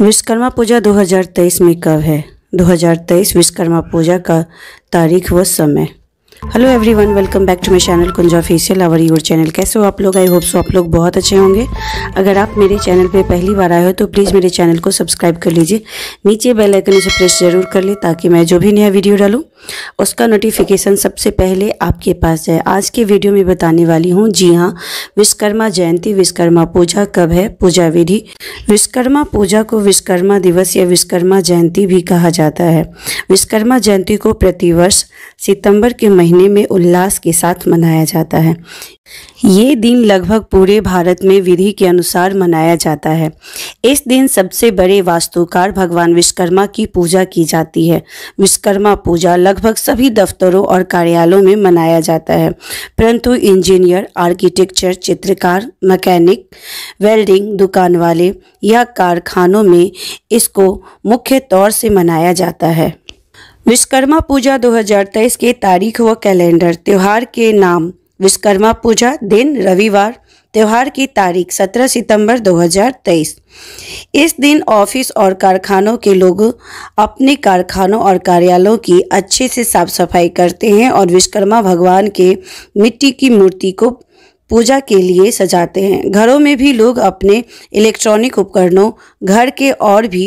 विश्वकर्मा पूजा 2023 में कब है 2023 विश्वकर्मा पूजा का तारीख व समय hello everyone welcome back to my channel कुंजा फेशियल आवर योर चैनल कैसे हो आप लोग आई होप सो आप लोग बहुत अच्छे होंगे अगर आप मेरे चैनल पे पहली बार आए हो तो प्लीज़ मेरे चैनल को सब्सक्राइब कर लीजिए नीचे बेल आइकन से प्रेस जरूर कर लें ताकि मैं जो भी नया वीडियो डालूँ उसका नोटिफिकेशन सबसे पहले आपके पास जाए आज के वीडियो में बताने वाली हूँ जी हाँ विश्वकर्मा जयंती विश्वकर्मा पूजा कब है पूजा विधि विश्वकर्मा पूजा को विश्वकर्मा दिवस या विश्वकर्मा जयंती भी कहा जाता है विश्वकर्मा जयंती को प्रतिवर्ष सितंबर के महीने महीने में उल्लास के साथ मनाया जाता है ये दिन लगभग पूरे भारत में विधि के अनुसार मनाया जाता है इस दिन सबसे बड़े वास्तुकार भगवान विश्वकर्मा की पूजा की जाती है विश्वकर्मा पूजा लगभग सभी दफ्तरों और कार्यालयों में मनाया जाता है परंतु इंजीनियर आर्किटेक्चर चित्रकार मैकेनिक वेल्डिंग दुकान वाले या कारखानों में इसको मुख्य तौर से मनाया जाता है विश्वकर्मा पूजा 2023 के तारीख व कैलेंडर त्यौहार के नाम विश्वकर्मा पूजा दिन रविवार त्यौहार की तारीख 17 सितंबर 2023 इस दिन ऑफिस और कारखानों के लोग अपने कारखानों और कार्यालयों की अच्छे से साफ सफाई करते हैं और विश्वकर्मा भगवान के मिट्टी की मूर्ति को पूजा के लिए सजाते हैं घरों में भी लोग अपने इलेक्ट्रॉनिक उपकरणों घर के और भी